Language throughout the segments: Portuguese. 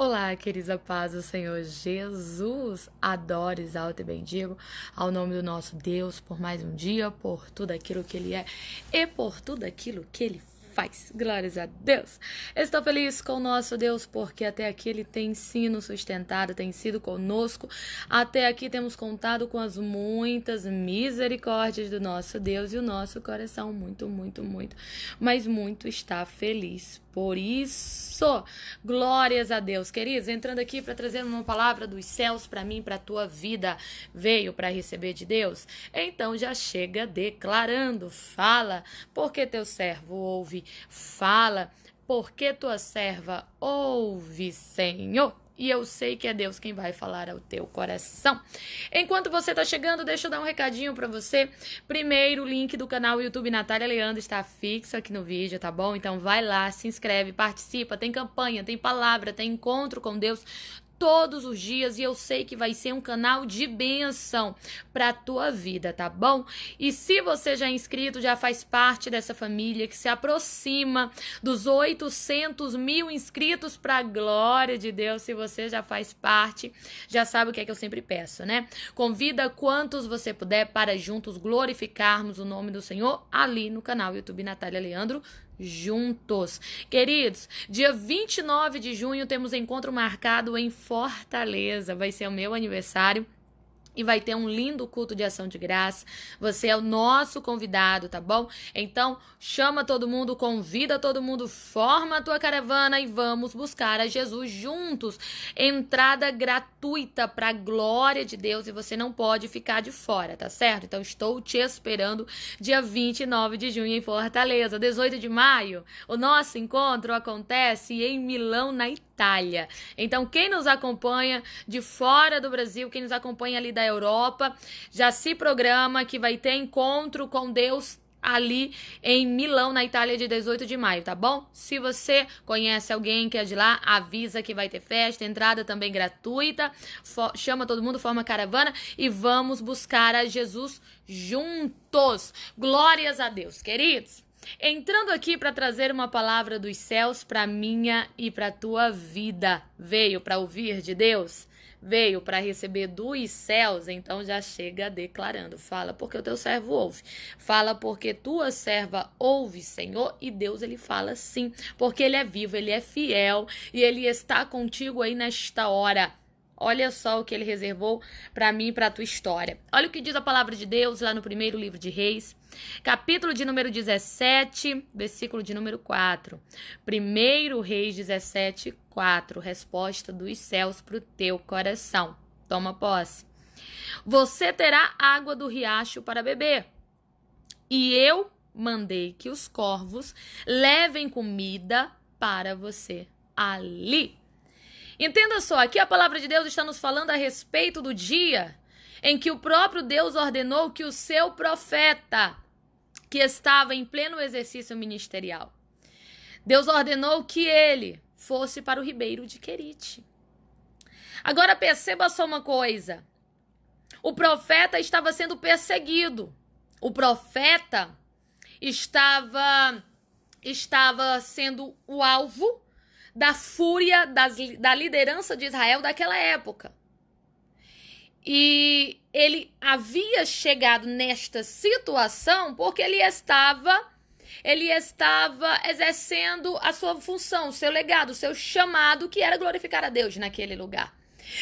Olá, queridos, a paz do Senhor Jesus. Adoro, exalto e bendigo ao nome do nosso Deus por mais um dia, por tudo aquilo que Ele é e por tudo aquilo que Ele faz. Glórias a Deus. Estou feliz com o nosso Deus porque até aqui Ele tem sido sustentado, tem sido conosco. Até aqui temos contado com as muitas misericórdias do nosso Deus e o nosso coração muito, muito, muito, mas muito está feliz por isso, glórias a Deus, queridos, entrando aqui para trazer uma palavra dos céus para mim, para a tua vida. Veio para receber de Deus? Então já chega declarando, fala, porque teu servo ouve, fala, porque tua serva ouve, Senhor e eu sei que é Deus quem vai falar ao teu coração. Enquanto você está chegando, deixa eu dar um recadinho para você. Primeiro, o link do canal YouTube Natália Leandro está fixo aqui no vídeo, tá bom? Então vai lá, se inscreve, participa, tem campanha, tem palavra, tem encontro com Deus todos os dias e eu sei que vai ser um canal de benção para tua vida, tá bom? E se você já é inscrito, já faz parte dessa família que se aproxima dos 800 mil inscritos para glória de Deus. Se você já faz parte, já sabe o que é que eu sempre peço, né? Convida quantos você puder para juntos glorificarmos o nome do Senhor ali no canal YouTube Natália Leandro juntos. Queridos, dia 29 de junho temos encontro marcado em Fortaleza. Vai ser o meu aniversário e vai ter um lindo culto de ação de graça. Você é o nosso convidado, tá bom? Então, chama todo mundo, convida todo mundo, forma a tua caravana e vamos buscar a Jesus juntos. Entrada gratuita para a glória de Deus e você não pode ficar de fora, tá certo? Então, estou te esperando dia 29 de junho em Fortaleza, 18 de maio. O nosso encontro acontece em Milão, na Itália. Itália. Então, quem nos acompanha de fora do Brasil, quem nos acompanha ali da Europa, já se programa que vai ter encontro com Deus ali em Milão, na Itália, de 18 de maio, tá bom? Se você conhece alguém que é de lá, avisa que vai ter festa, entrada também gratuita, chama todo mundo, forma caravana e vamos buscar a Jesus juntos. Glórias a Deus, queridos! entrando aqui para trazer uma palavra dos céus para minha e para tua vida. Veio para ouvir de Deus? Veio para receber dos céus, então já chega declarando. Fala porque o teu servo ouve. Fala porque tua serva ouve, Senhor, e Deus ele fala sim, porque ele é vivo, ele é fiel e ele está contigo aí nesta hora. Olha só o que ele reservou para mim e para a tua história. Olha o que diz a palavra de Deus lá no primeiro livro de Reis, capítulo de número 17, versículo de número 4. Primeiro Reis 17, 4. Resposta dos céus para o teu coração. Toma posse. Você terá água do riacho para beber. E eu mandei que os corvos levem comida para você ali. Entenda só, aqui a palavra de Deus está nos falando a respeito do dia em que o próprio Deus ordenou que o seu profeta, que estava em pleno exercício ministerial, Deus ordenou que ele fosse para o ribeiro de Querite. Agora perceba só uma coisa. O profeta estava sendo perseguido. O profeta estava estava sendo o alvo da fúria das, da liderança de Israel daquela época. E ele havia chegado nesta situação porque ele estava ele estava exercendo a sua função, o seu legado, o seu chamado, que era glorificar a Deus naquele lugar.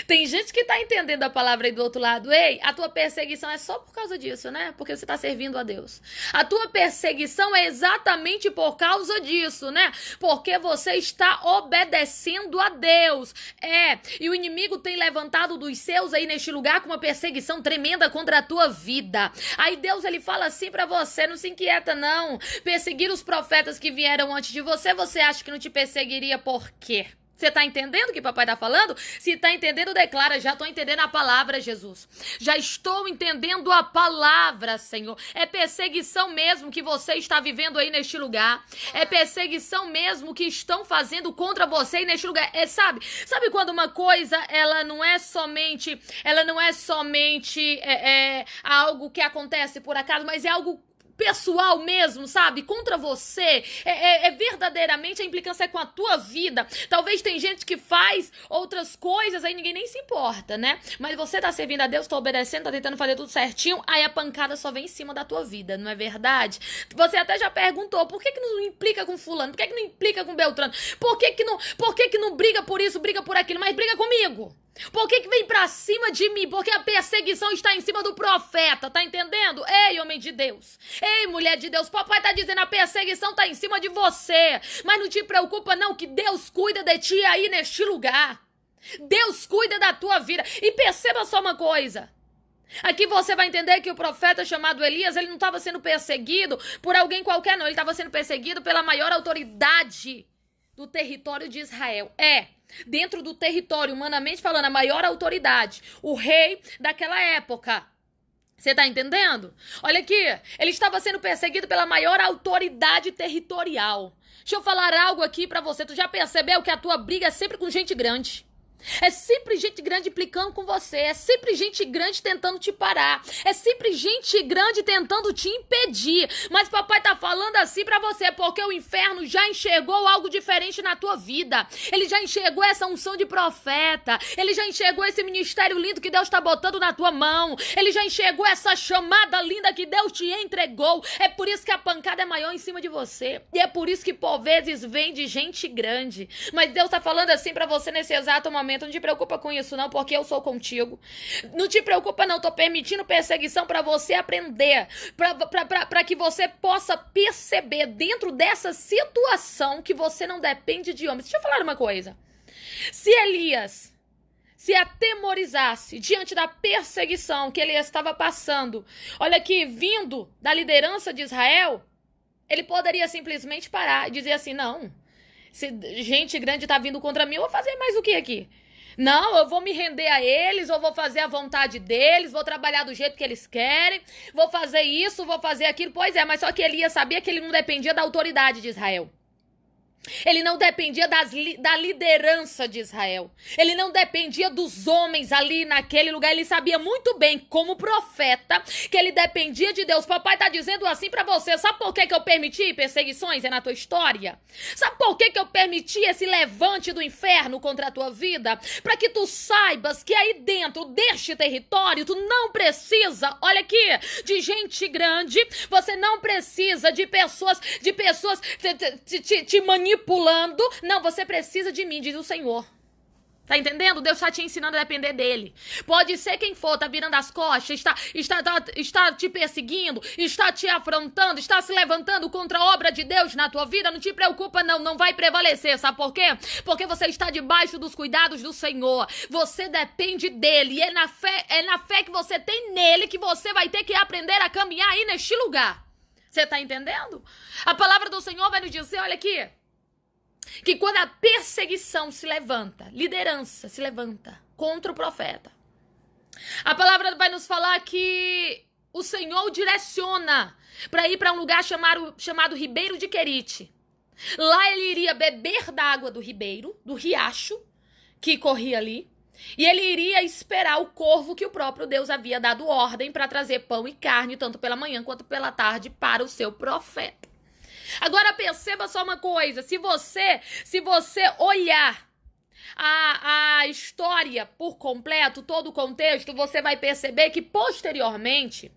Tem gente que tá entendendo a palavra aí do outro lado. Ei, a tua perseguição é só por causa disso, né? Porque você tá servindo a Deus. A tua perseguição é exatamente por causa disso, né? Porque você está obedecendo a Deus. É, e o inimigo tem levantado dos seus aí neste lugar com uma perseguição tremenda contra a tua vida. Aí Deus ele fala assim para você, não se inquieta não. Perseguir os profetas que vieram antes de você, você acha que não te perseguiria por quê? Você está entendendo o que papai está falando? Se está entendendo, declara: já estou entendendo a palavra, Jesus. Já estou entendendo a palavra, Senhor. É perseguição mesmo que você está vivendo aí neste lugar. É perseguição mesmo que estão fazendo contra você aí neste lugar. É, sabe? Sabe quando uma coisa ela não é somente, ela não é somente é, é, algo que acontece por acaso, mas é algo pessoal mesmo, sabe? Contra você. É, é, é, verdadeiramente a implicância é com a tua vida. Talvez tem gente que faz outras coisas, aí ninguém nem se importa, né? Mas você tá servindo a Deus, tá obedecendo, tá tentando fazer tudo certinho, aí a pancada só vem em cima da tua vida, não é verdade? Você até já perguntou, por que que não implica com fulano? Por que que não implica com Beltrano? Por que que não, por que que não briga por isso, briga por aquilo, mas briga comigo? Por que, que vem pra cima de mim? Porque a perseguição está em cima do profeta, tá entendendo? Ei, homem de Deus. Ei, mulher de Deus. Papai tá dizendo a perseguição tá em cima de você. Mas não te preocupa não que Deus cuida de ti aí neste lugar. Deus cuida da tua vida. E perceba só uma coisa. Aqui você vai entender que o profeta chamado Elias, ele não estava sendo perseguido por alguém qualquer não, ele estava sendo perseguido pela maior autoridade do território de Israel. É, dentro do território, humanamente falando, a maior autoridade, o rei daquela época. Você tá entendendo? Olha aqui, ele estava sendo perseguido pela maior autoridade territorial. Deixa eu falar algo aqui para você. Tu já percebeu que a tua briga é sempre com gente grande? É sempre gente grande implicando com você. É sempre gente grande tentando te parar. É sempre gente grande tentando te impedir. Mas papai tá falando assim para você porque o inferno já enxergou algo diferente na tua vida. Ele já enxergou essa unção de profeta. Ele já enxergou esse ministério lindo que Deus tá botando na tua mão. Ele já enxergou essa chamada linda que Deus te entregou. É por isso que a pancada é maior em cima de você. E é por isso que por vezes vem de gente grande. Mas Deus tá falando assim para você nesse exato momento não te preocupa com isso, não, porque eu sou contigo. Não te preocupa, não. Tô permitindo perseguição para você aprender. para que você possa perceber dentro dessa situação que você não depende de homens. Deixa eu falar uma coisa. Se Elias se atemorizasse diante da perseguição que ele estava passando, olha que vindo da liderança de Israel, ele poderia simplesmente parar e dizer assim: não, se gente grande está vindo contra mim, eu vou fazer mais o que aqui? Não, eu vou me render a eles, eu vou fazer a vontade deles, vou trabalhar do jeito que eles querem, vou fazer isso, vou fazer aquilo. Pois é, mas só que Elias sabia que ele não dependia da autoridade de Israel. Ele não dependia das, da liderança de Israel. Ele não dependia dos homens ali naquele lugar. Ele sabia muito bem, como profeta, que ele dependia de Deus. Papai está dizendo assim para você: sabe por que, que eu permiti perseguições é na tua história? Sabe por que, que eu permiti esse levante do inferno contra a tua vida? Para que tu saibas que aí dentro deste território, tu não precisa, olha aqui, de gente grande, você não precisa de pessoas, de pessoas te, te, te, te manipulando manipulando. Não, você precisa de mim, diz o Senhor. Tá entendendo? Deus está te ensinando a depender dele. Pode ser quem for, tá virando as costas, está, está, está, está te perseguindo, está te afrontando, está se levantando contra a obra de Deus na tua vida. Não te preocupa, não, não vai prevalecer. Sabe por quê? Porque você está debaixo dos cuidados do Senhor. Você depende dele. E é na fé, é na fé que você tem nele que você vai ter que aprender a caminhar aí neste lugar. Você tá entendendo? A palavra do Senhor vai nos dizer: olha aqui que quando a perseguição se levanta, liderança se levanta contra o profeta, a palavra vai nos falar que o Senhor o direciona para ir para um lugar chamado, chamado Ribeiro de Querite. Lá ele iria beber da água do ribeiro, do riacho que corria ali, e ele iria esperar o corvo que o próprio Deus havia dado ordem para trazer pão e carne, tanto pela manhã quanto pela tarde, para o seu profeta. Agora perceba só uma coisa, se você, se você olhar a, a história por completo, todo o contexto, você vai perceber que posteriormente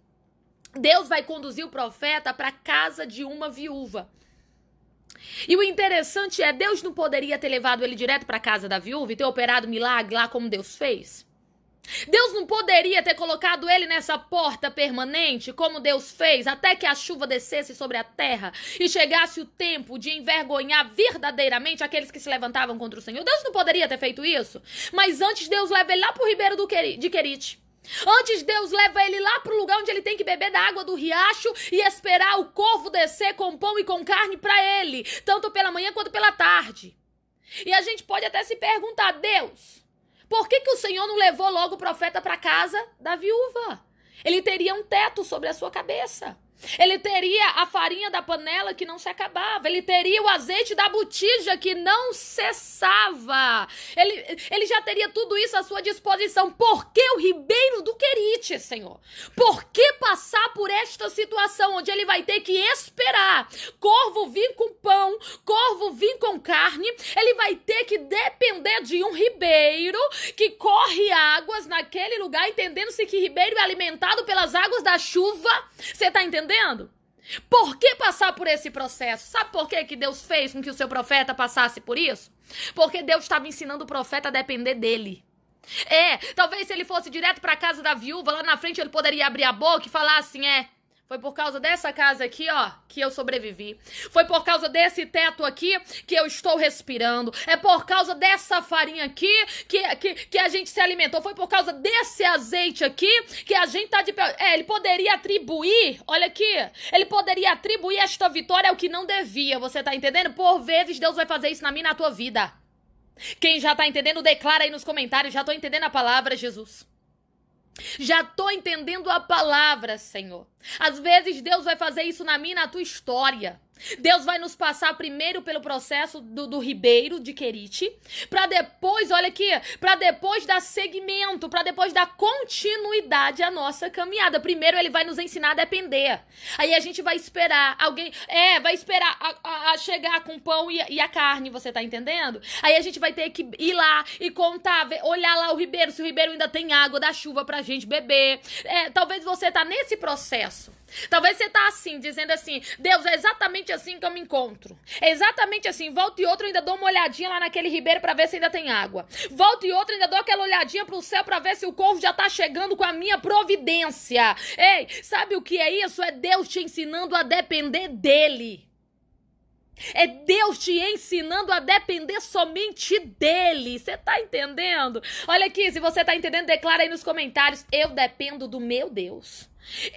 Deus vai conduzir o profeta para a casa de uma viúva. E o interessante é, Deus não poderia ter levado ele direto para a casa da viúva e ter operado milagre lá como Deus fez? Deus não poderia ter colocado ele nessa porta permanente, como Deus fez, até que a chuva descesse sobre a terra e chegasse o tempo de envergonhar verdadeiramente aqueles que se levantavam contra o Senhor. Deus não poderia ter feito isso, mas antes Deus leva ele lá para o ribeiro do Queri, de Querite. Antes Deus leva ele lá para o lugar onde ele tem que beber da água do riacho e esperar o corvo descer com pão e com carne para ele, tanto pela manhã quanto pela tarde. E a gente pode até se perguntar, Deus, por que, que o Senhor não levou logo o profeta para casa da viúva? Ele teria um teto sobre a sua cabeça. Ele teria a farinha da panela que não se acabava. Ele teria o azeite da botija que não cessava. Ele, ele já teria tudo isso à sua disposição. Por que o ribeiro do Querite, Senhor? Por que passar por esta situação onde ele vai ter que esperar? Corvo vir com pão, corvo vir com carne. Ele vai ter que depender de um ribeiro que corre águas naquele lugar, entendendo-se que ribeiro é alimentado pelas águas da chuva. Você está entendendo? entendendo? Por que passar por esse processo? Sabe por que, que Deus fez com que o seu profeta passasse por isso? Porque Deus estava ensinando o profeta a depender dele. É, talvez se ele fosse direto para a casa da viúva, lá na frente ele poderia abrir a boca e falar assim: é, foi por causa dessa casa aqui, ó, que eu sobrevivi. Foi por causa desse teto aqui que eu estou respirando. É por causa dessa farinha aqui que, que, que a gente se alimentou. Foi por causa desse azeite aqui que a gente tá de pé. É, ele poderia atribuir, olha aqui, ele poderia atribuir esta vitória ao que não devia. Você tá entendendo? Por vezes Deus vai fazer isso na minha e na tua vida. Quem já tá entendendo, declara aí nos comentários. Já tô entendendo a palavra, Jesus. Já estou entendendo a palavra, Senhor. Às vezes Deus vai fazer isso na minha, na tua história. Deus vai nos passar primeiro pelo processo do, do ribeiro de Querite, para depois, olha aqui, para depois dar segmento, para depois dar continuidade à nossa caminhada. Primeiro ele vai nos ensinar a depender. Aí a gente vai esperar alguém, é, vai esperar a, a, a chegar com pão e, e, a carne, você tá entendendo? Aí a gente vai ter que ir lá e contar, olhar lá o ribeiro, se o ribeiro ainda tem água da chuva pra gente beber. É, talvez você tá nesse processo. Talvez você tá assim, dizendo assim: Deus, é exatamente assim que eu me encontro. É exatamente assim. Volta e outro, ainda dou uma olhadinha lá naquele ribeiro para ver se ainda tem água. Volta e outro, ainda dou aquela olhadinha pro céu para ver se o corvo já tá chegando com a minha providência. Ei, sabe o que é isso? É Deus te ensinando a depender dele. É Deus te ensinando a depender somente dele. Você tá entendendo? Olha aqui, se você tá entendendo, declara aí nos comentários: Eu dependo do meu Deus.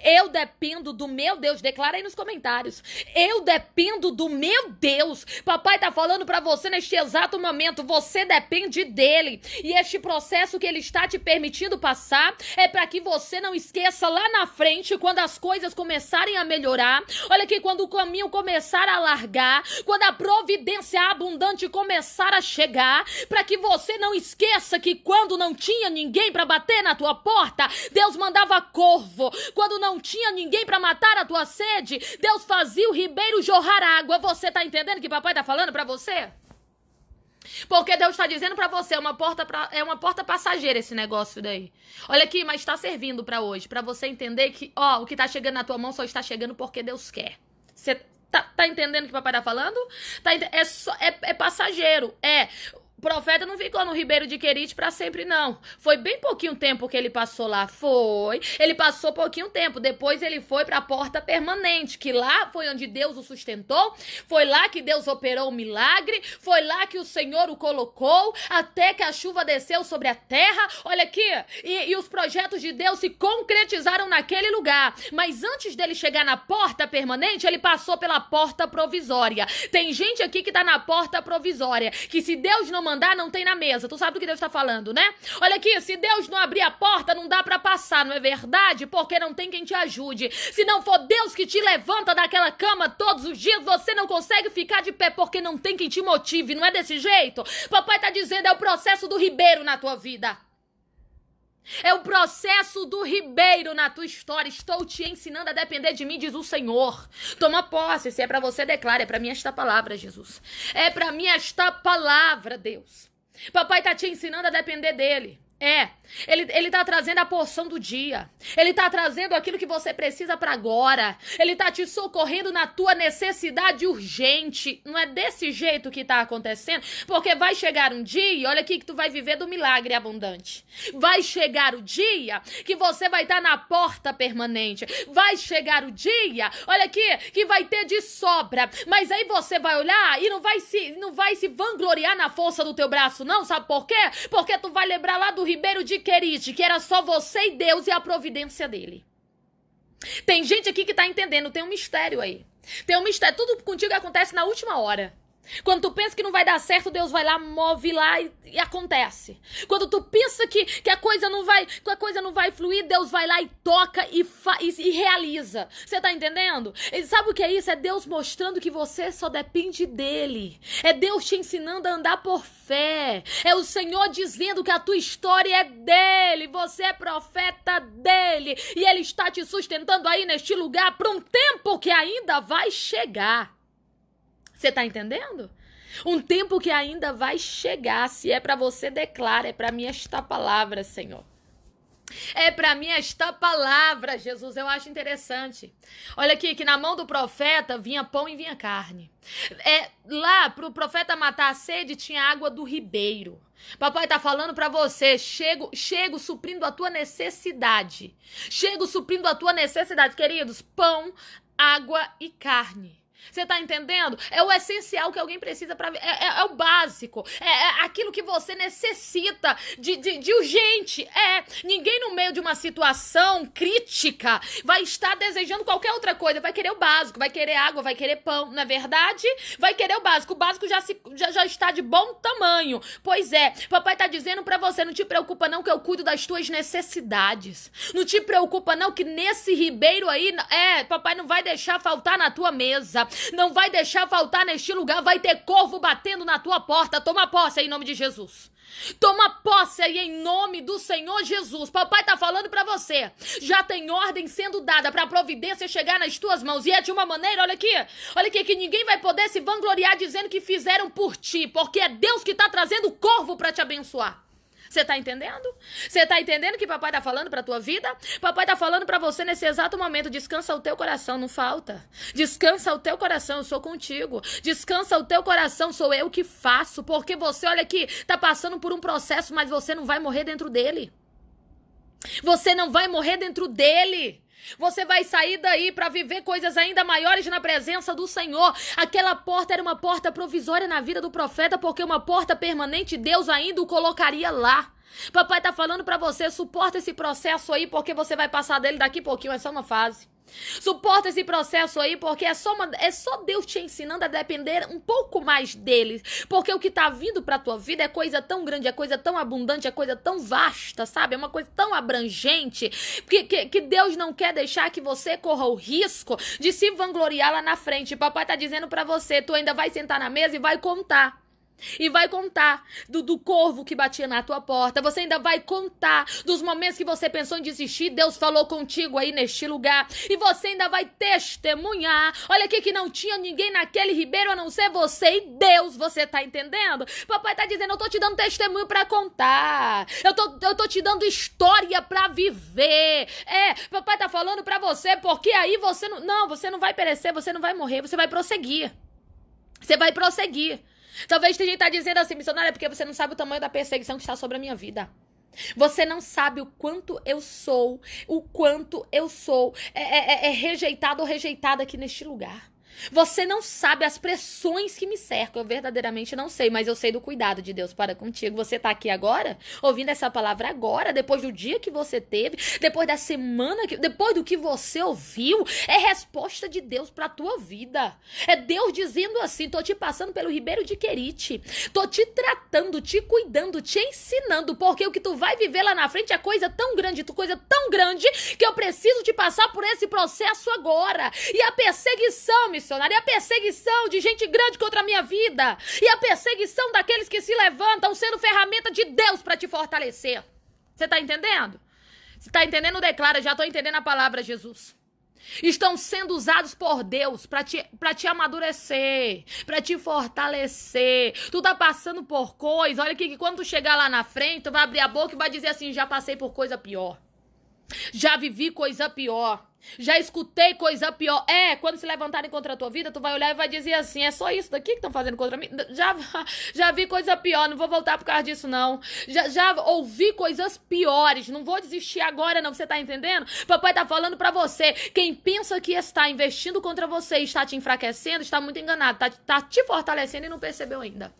Eu dependo do meu Deus. Declara aí nos comentários. Eu dependo do meu Deus. Papai está falando para você neste exato momento. Você depende dele. E este processo que ele está te permitindo passar é para que você não esqueça lá na frente, quando as coisas começarem a melhorar. Olha aqui, quando o caminho começar a largar, quando a providência abundante começar a chegar, para que você não esqueça que quando não tinha ninguém para bater na tua porta, Deus mandava corvo. Quando não tinha ninguém para matar a tua sede, Deus fazia o ribeiro jorrar água. Você tá entendendo o que papai tá falando para você? Porque Deus está dizendo para você, é uma porta pra, é uma porta passageira esse negócio daí. Olha aqui, mas está servindo para hoje, para você entender que, ó, o que está chegando na tua mão só está chegando porque Deus quer. Você tá, tá entendendo o que o papai tá falando? Tá, é, só, é, é passageiro. É, profeta não ficou no Ribeiro de Querite para sempre, não. Foi bem pouquinho tempo que ele passou lá. Foi. Ele passou pouquinho tempo. Depois ele foi para a porta permanente, que lá foi onde Deus o sustentou. Foi lá que Deus operou o milagre. Foi lá que o Senhor o colocou. Até que a chuva desceu sobre a terra. Olha aqui. E, e os projetos de Deus se concretizaram naquele lugar. Mas antes dele chegar na porta permanente, ele passou pela porta provisória. Tem gente aqui que tá na porta provisória. Que se Deus não mandar, mandar, não tem na mesa. Tu sabe do que Deus está falando, né? Olha aqui, se Deus não abrir a porta, não dá para passar, não é verdade? Porque não tem quem te ajude. Se não for Deus que te levanta daquela cama todos os dias, você não consegue ficar de pé porque não tem quem te motive, não é desse jeito? Papai tá dizendo, é o processo do ribeiro na tua vida. É o processo do ribeiro na tua história. Estou te ensinando a depender de mim, diz o Senhor. Toma posse, se é para você, declara. É para mim esta palavra, Jesus. É para mim esta palavra, Deus. Papai está te ensinando a depender dele. É, ele, ele tá trazendo a porção do dia. Ele tá trazendo aquilo que você precisa para agora. Ele tá te socorrendo na tua necessidade urgente. Não é desse jeito que tá acontecendo, porque vai chegar um dia, olha aqui que tu vai viver do milagre abundante. Vai chegar o dia que você vai estar tá na porta permanente. Vai chegar o dia, olha aqui, que vai ter de sobra. Mas aí você vai olhar e não vai se não vai se vangloriar na força do teu braço não, sabe por quê? Porque tu vai lembrar lá do Ribeiro de Querite, que era só você e Deus e a providência dele. Tem gente aqui que tá entendendo, tem um mistério aí. Tem um mistério. Tudo contigo acontece na última hora. Quando tu pensa que não vai dar certo, Deus vai lá, move lá e, e, acontece. Quando tu pensa que, que a coisa não vai, que a coisa não vai fluir, Deus vai lá e toca e, fa, e, e realiza. Você tá entendendo? E sabe o que é isso? É Deus mostrando que você só depende dele. É Deus te ensinando a andar por fé. É o Senhor dizendo que a tua história é dele, você é profeta dele e ele está te sustentando aí neste lugar para um tempo que ainda vai chegar. Você tá entendendo? Um tempo que ainda vai chegar, se é para você declara, é para mim esta palavra, Senhor. É para mim esta palavra, Jesus, eu acho interessante. Olha aqui que na mão do profeta vinha pão e vinha carne. É lá para o profeta matar a sede tinha água do ribeiro. Papai tá falando para você, chego, chego suprindo a tua necessidade. Chego suprindo a tua necessidade, queridos, pão, água e carne. Você tá entendendo? É o essencial que alguém precisa para é, é, é, o básico. É, é, aquilo que você necessita de, de, de urgente. É. Ninguém no meio de uma situação crítica vai estar desejando qualquer outra coisa. Vai querer o básico, vai querer água, vai querer pão. Na é verdade, vai querer o básico. O básico já, se, já, já está de bom tamanho. Pois é. Papai tá dizendo para você: não te preocupa não que eu cuido das tuas necessidades. Não te preocupa não que nesse ribeiro aí, é, papai não vai deixar faltar na tua mesa. Não vai deixar faltar neste lugar. Vai ter corvo batendo na tua porta. Toma posse em nome de Jesus. Toma posse aí em nome do Senhor Jesus. Papai tá falando para você. Já tem ordem sendo dada para a providência chegar nas tuas mãos e é de uma maneira, olha aqui. Olha aqui que ninguém vai poder se vangloriar dizendo que fizeram por ti, porque é Deus que tá trazendo o corvo para te abençoar. Você tá entendendo? Você tá entendendo que papai tá falando pra tua vida? Papai tá falando pra você nesse exato momento. Descansa o teu coração, não falta. Descansa o teu coração, eu sou contigo. Descansa o teu coração, sou eu que faço. Porque você, olha aqui, tá passando por um processo, mas você não vai morrer dentro dele. Você não vai morrer dentro dele. Você vai sair daí para viver coisas ainda maiores na presença do Senhor. Aquela porta era uma porta provisória na vida do profeta, porque uma porta permanente Deus ainda o colocaria lá. Papai tá falando para você, suporta esse processo aí, porque você vai passar dele daqui a pouquinho, é só uma fase. Suporta esse processo aí, porque é só, uma, é só Deus te ensinando a depender um pouco mais dele. Porque o que tá vindo pra tua vida é coisa tão grande, é coisa tão abundante, é coisa tão vasta, sabe? É uma coisa tão abrangente que, que, que Deus não quer deixar que você corra o risco de se vangloriar lá na frente. Papai tá dizendo para você: tu ainda vai sentar na mesa e vai contar. E vai contar do, do corvo que batia na tua porta. Você ainda vai contar dos momentos que você pensou em desistir. Deus falou contigo aí neste lugar. E você ainda vai testemunhar. Olha aqui que não tinha ninguém naquele ribeiro a não ser você e Deus. Você tá entendendo? Papai tá dizendo: eu tô te dando testemunho para contar. Eu tô, eu tô te dando história para viver. É, papai tá falando para você porque aí você não. Não, você não vai perecer, você não vai morrer, você vai prosseguir. Você vai prosseguir. Talvez esteja tá dizendo assim, missionária, é porque você não sabe o tamanho da perseguição que está sobre a minha vida. Você não sabe o quanto eu sou, o quanto eu sou é, é, é, é rejeitado ou rejeitada aqui neste lugar. Você não sabe as pressões que me cercam. Eu verdadeiramente não sei, mas eu sei do cuidado de Deus para contigo. Você está aqui agora, ouvindo essa palavra agora, depois do dia que você teve, depois da semana que, depois do que você ouviu, é resposta de Deus para tua vida. É Deus dizendo assim: "Tô te passando pelo ribeiro de Querite. Tô te tratando, te cuidando, te ensinando, porque o que tu vai viver lá na frente é coisa tão grande, coisa tão grande que eu preciso te passar por esse processo agora. E a perseguição me é a perseguição de gente grande contra a minha vida, e a perseguição daqueles que se levantam sendo ferramenta de Deus para te fortalecer. Você está entendendo? Você está entendendo, declara, já estou entendendo a palavra, Jesus. Estão sendo usados por Deus para te, te amadurecer, para te fortalecer. Tu tá passando por coisa. Olha que, que quando tu chegar lá na frente, tu vai abrir a boca e vai dizer assim: já passei por coisa pior. Já vivi coisa pior. Já escutei coisa pior. É, quando se levantarem contra a tua vida, tu vai olhar e vai dizer assim: é só isso daqui que estão fazendo contra mim? Já, já vi coisa pior, não vou voltar por causa disso, não. Já, já ouvi coisas piores, não vou desistir agora, não. Você tá entendendo? Papai tá falando para você: quem pensa que está investindo contra você e está te enfraquecendo, está muito enganado, tá, tá te fortalecendo e não percebeu ainda.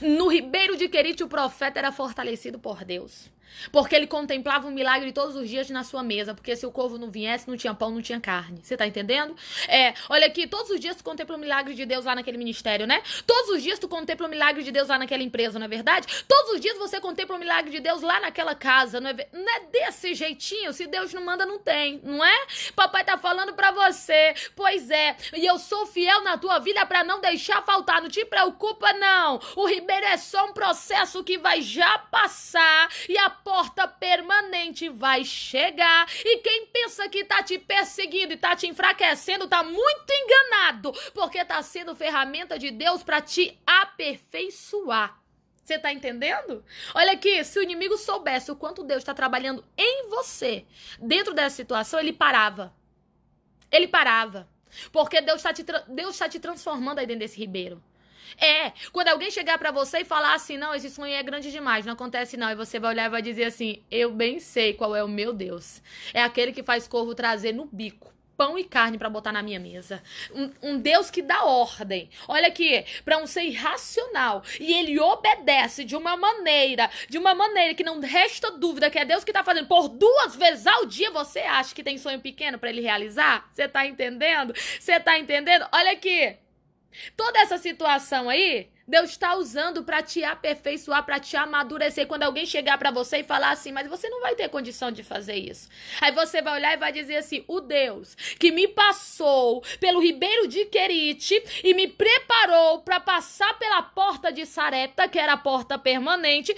No Ribeiro de Querite, o profeta era fortalecido por Deus. Porque ele contemplava um milagre todos os dias na sua mesa. Porque se o corvo não viesse, não tinha pão, não tinha carne. Você tá entendendo? É, olha aqui, todos os dias tu contempla o milagre de Deus lá naquele ministério, né? Todos os dias tu contempla o milagre de Deus lá naquela empresa, não é verdade? Todos os dias você contempla o milagre de Deus lá naquela casa, não é, não é desse jeitinho? Se Deus não manda, não tem, não é? Papai tá falando pra você. Pois é, e eu sou fiel na tua vida para não deixar faltar. Não te preocupa, não. O Ribeiro é só um processo que vai já passar e a porta permanente vai chegar. E quem pensa que tá te perseguindo e tá te enfraquecendo, tá muito enganado, porque tá sendo ferramenta de Deus para te aperfeiçoar. Você tá entendendo? Olha aqui, se o inimigo soubesse o quanto Deus está trabalhando em você, dentro dessa situação, ele parava. Ele parava. Porque Deus está te, tá te transformando aí dentro desse ribeiro. É, quando alguém chegar para você e falar assim, não, esse sonho é grande demais, não acontece não, e você vai olhar e vai dizer assim, eu bem sei qual é o meu Deus. É aquele que faz corvo trazer no bico pão e carne para botar na minha mesa. Um, um, Deus que dá ordem. Olha aqui, para um ser irracional e ele obedece de uma maneira, de uma maneira que não resta dúvida que é Deus que tá fazendo. Por duas vezes ao dia você acha que tem sonho pequeno para ele realizar? Você tá entendendo? Você tá entendendo? Olha aqui, Toda essa situação aí, Deus está usando para te aperfeiçoar, para te amadurecer. Quando alguém chegar para você e falar assim, mas você não vai ter condição de fazer isso. Aí você vai olhar e vai dizer assim: o Deus que me passou pelo Ribeiro de Querite e me preparou para passar pela porta de Sarepta, que era a porta permanente,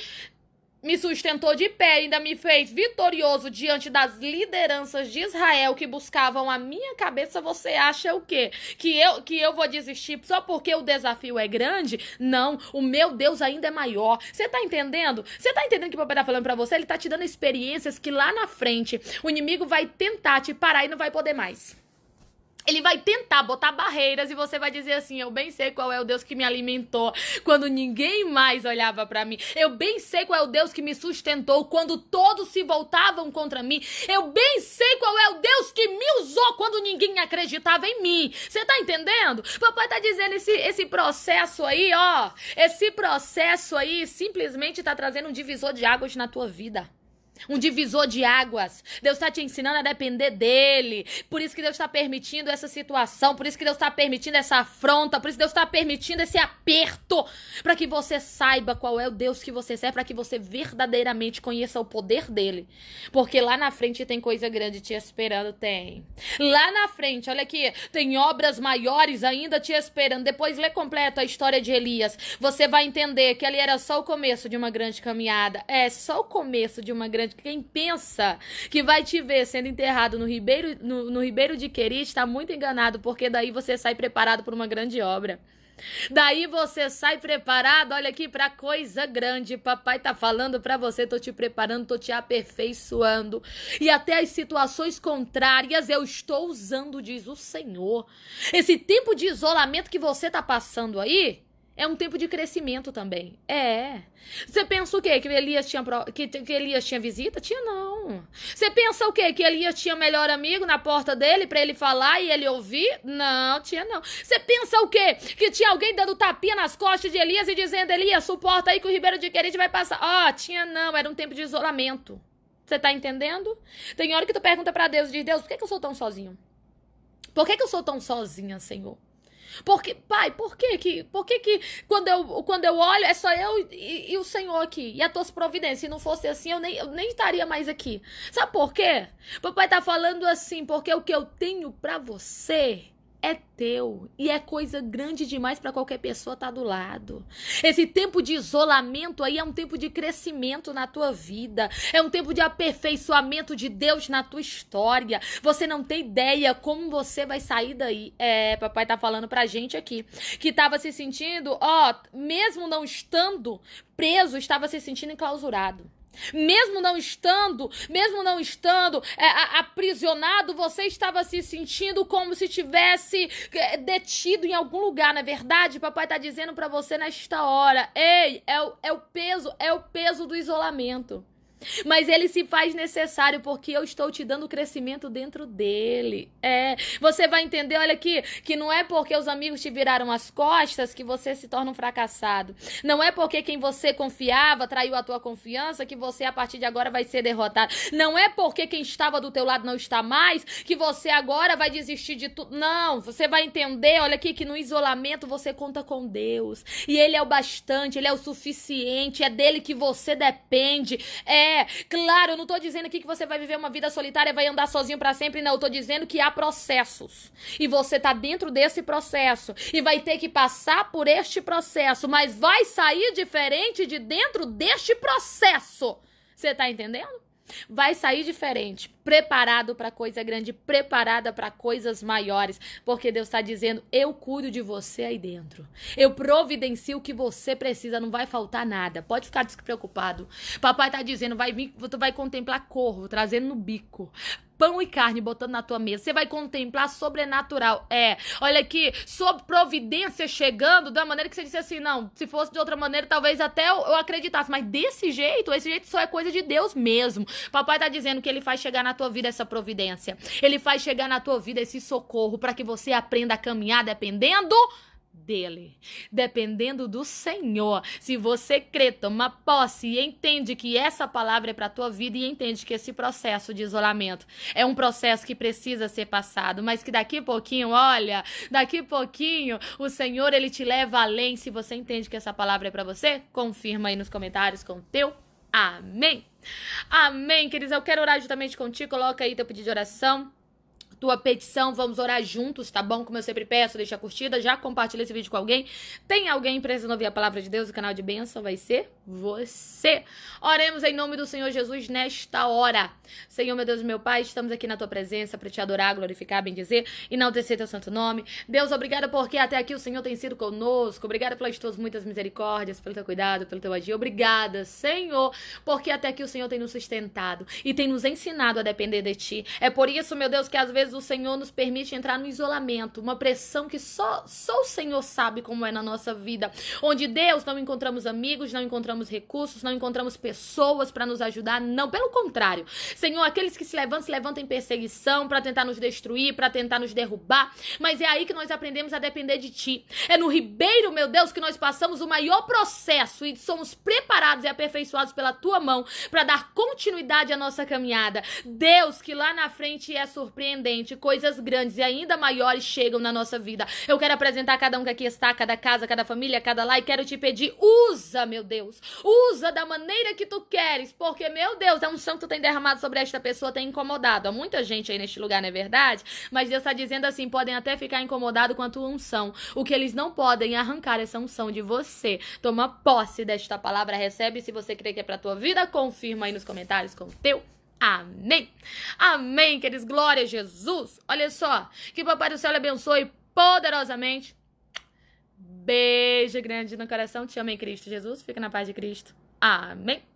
me sustentou de pé e ainda me fez vitorioso diante das lideranças de Israel que buscavam a minha cabeça, você acha o quê? Que eu, que eu vou desistir só porque o desafio é grande? Não, o meu Deus ainda é maior. Você tá entendendo? Você tá entendendo que o papai tá falando para você? Ele tá te dando experiências que lá na frente o inimigo vai tentar te parar e não vai poder mais. Ele vai tentar botar barreiras e você vai dizer assim: Eu bem sei qual é o Deus que me alimentou quando ninguém mais olhava para mim. Eu bem sei qual é o Deus que me sustentou quando todos se voltavam contra mim. Eu bem sei qual é o Deus que me usou quando ninguém acreditava em mim. Você tá entendendo? Papai tá dizendo esse, esse processo aí, ó. Esse processo aí simplesmente tá trazendo um divisor de águas na tua vida um divisor de águas. Deus está te ensinando a depender dele. Por isso que Deus está permitindo essa situação, por isso que Deus está permitindo essa afronta, por isso que Deus está permitindo esse aperto, para que você saiba qual é o Deus que você serve, para que você verdadeiramente conheça o poder dele. Porque lá na frente tem coisa grande te esperando, tem. Lá na frente, olha aqui, tem obras maiores ainda te esperando. Depois lê completo a história de Elias. Você vai entender que ali era só o começo de uma grande caminhada. É só o começo de uma grande grande. Quem pensa que vai te ver sendo enterrado no Ribeiro, no, no Ribeiro de Queri está muito enganado, porque daí você sai preparado para uma grande obra. Daí você sai preparado, olha aqui para coisa grande. Papai tá falando para você, tô te preparando, tô te aperfeiçoando. E até as situações contrárias eu estou usando, diz o Senhor. Esse tempo de isolamento que você tá passando aí, é um tempo de crescimento também. É. Você pensa o quê? Que Elias tinha, pro... que, que Elias tinha visita? Tinha não. Você pensa o quê? Que Elias tinha melhor amigo na porta dele para ele falar e ele ouvir? Não, tinha não. Você pensa o quê? Que tinha alguém dando tapinha nas costas de Elias e dizendo: Elias, suporta aí que o Ribeiro de Querite vai passar. Ó, oh, tinha não. Era um tempo de isolamento. Você tá entendendo? Tem hora que tu pergunta para Deus, diz: Deus, por que, que eu sou tão sozinho? Por que, que eu sou tão sozinha, Senhor? Porque, pai, por que que, por que, que quando, eu, quando eu olho é só eu e, e o Senhor aqui e a tuas providências? Se não fosse assim, eu nem, eu nem estaria mais aqui. Sabe por quê? Papai tá falando assim, porque o que eu tenho para você é teu e é coisa grande demais para qualquer pessoa estar tá do lado. Esse tempo de isolamento aí é um tempo de crescimento na tua vida, é um tempo de aperfeiçoamento de Deus na tua história. Você não tem ideia como você vai sair daí. É, papai tá falando pra gente aqui que tava se sentindo, ó, mesmo não estando preso, estava se sentindo enclausurado. Mesmo não estando, mesmo não estando é, aprisionado, você estava se sentindo como se tivesse é, detido em algum lugar, na é verdade? Papai está dizendo para você nesta hora: ei, é é o peso, é o peso do isolamento. Mas ele se faz necessário porque eu estou te dando crescimento dentro dele. É, você vai entender, olha aqui, que não é porque os amigos te viraram as costas que você se torna um fracassado. Não é porque quem você confiava traiu a tua confiança que você a partir de agora vai ser derrotado. Não é porque quem estava do teu lado não está mais que você agora vai desistir de tudo. Não, você vai entender, olha aqui, que no isolamento você conta com Deus. E ele é o bastante, ele é o suficiente, é dele que você depende. É é, claro, eu não tô dizendo aqui que você vai viver uma vida solitária, vai andar sozinho para sempre, não. Eu tô dizendo que há processos. E você tá dentro desse processo. E vai ter que passar por este processo. Mas vai sair diferente de dentro deste processo. Você tá entendendo? Vai sair diferente preparado para coisa grande, preparada para coisas maiores, porque Deus está dizendo: eu cuido de você aí dentro. Eu providencio o que você precisa, não vai faltar nada. Pode ficar despreocupado. Papai está dizendo: vai vir, tu vai contemplar corvo trazendo no bico pão e carne botando na tua mesa. Você vai contemplar sobrenatural. É, olha aqui, sob providência chegando da maneira que você disse assim, não, se fosse de outra maneira, talvez até eu, eu acreditasse, mas desse jeito, esse jeito só é coisa de Deus mesmo. Papai tá dizendo que ele faz chegar na tua vida essa providência. Ele faz chegar na tua vida esse socorro para que você aprenda a caminhar dependendo dele, dependendo do Senhor. Se você crê, toma posse e entende que essa palavra é para a tua vida e entende que esse processo de isolamento é um processo que precisa ser passado, mas que daqui a pouquinho, olha, daqui a pouquinho o Senhor ele te leva além. Se você entende que essa palavra é para você, confirma aí nos comentários com o teu Amém. Amém, queridos. Eu quero orar juntamente contigo. Coloca aí teu pedido de oração tua petição, vamos orar juntos, tá bom? Como eu sempre peço, deixa a curtida, já compartilha esse vídeo com alguém. Tem alguém precisando ouvir a palavra de Deus? O canal de bênção vai ser você. Oremos em nome do Senhor Jesus nesta hora. Senhor, meu Deus, meu Pai, estamos aqui na tua presença para te adorar, glorificar, bendizer e não enaltecer teu santo nome. Deus, obrigado porque até aqui o Senhor tem sido conosco. Obrigado pelas tuas muitas misericórdias, pelo teu cuidado, pelo teu agir. Obrigada, Senhor, porque até aqui o Senhor tem nos sustentado e tem nos ensinado a depender de ti. É por isso, meu Deus, que às vezes vezes o Senhor nos permite entrar no isolamento, uma pressão que só, só o Senhor sabe como é na nossa vida. Onde Deus não encontramos amigos, não encontramos recursos, não encontramos pessoas para nos ajudar. Não, pelo contrário. Senhor, aqueles que se levantam, se levantam em perseguição para tentar nos destruir, para tentar nos derrubar. Mas é aí que nós aprendemos a depender de Ti. É no Ribeiro, meu Deus, que nós passamos o maior processo e somos preparados e aperfeiçoados pela Tua mão para dar continuidade à nossa caminhada. Deus, que lá na frente é surpreendente gente. Coisas grandes e ainda maiores chegam na nossa vida. Eu quero apresentar cada um que aqui está, cada casa, cada família, cada lá e quero te pedir, usa, meu Deus. Usa da maneira que tu queres, porque, meu Deus, é um santo que tu tem derramado sobre esta pessoa, tem incomodado. Há muita gente aí neste lugar, não é verdade? Mas Deus está dizendo assim: podem até ficar incomodados com a tua unção. O que eles não podem é arrancar essa unção de você. Toma posse desta palavra, recebe. Se você crê que é pra tua vida, confirma aí nos comentários com o teu. Amém. Amém, queridos. Glória a Jesus. Olha só. Que o Papai do Céu lhe abençoe poderosamente. Beijo grande no coração. Te amo em Cristo Jesus. Fica na paz de Cristo. Amém.